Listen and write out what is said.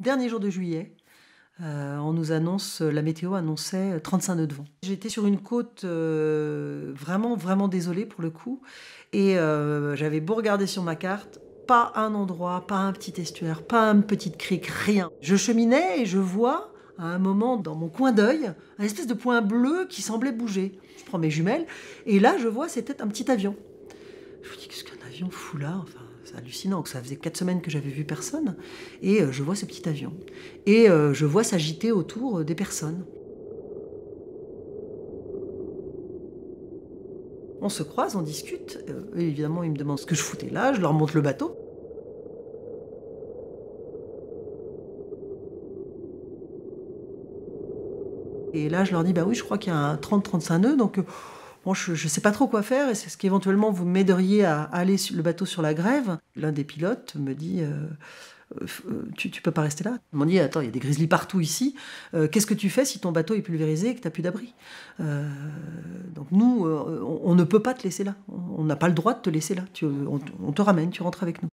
Dernier jour de juillet, euh, on nous annonce, euh, la météo annonçait 35 euh, nœuds de vent. J'étais sur une côte vraiment, vraiment désolée pour le coup. Et j'avais beau regarder sur ma carte, pas un endroit, pas un petit estuaire, pas une petite crique, rien. Je cheminais et je vois à un moment dans mon coin d'œil un espèce de point bleu qui semblait bouger. Je prends mes jumelles et là je vois c'était un petit avion. Je dis ce que foulard, enfin, c'est hallucinant, ça faisait quatre semaines que j'avais vu personne, et euh, je vois ce petit avion. Et euh, je vois s'agiter autour euh, des personnes. On se croise, on discute, évidemment ils me demandent ce que je foutais là, je leur montre le bateau. Et là, je leur dis, bah oui, je crois qu'il y a un 30-35 nœuds, donc je ne sais pas trop quoi faire, et c'est ce qu'éventuellement vous m'aideriez à, aller le bateau sur la grève. L'un des pilotes me dit... Euh, euh, euh, tu, ne peux pas rester là. Ils dit, attends, il y a des grizzlies partout ici. Qu'est-ce que tu fais si ton bateau est pulvérisé et que tu n'as plus d'abri Donc nous, on, ne peut pas te laisser là. On n'a pas le droit de te laisser là. on te ramène, tu rentres avec nous.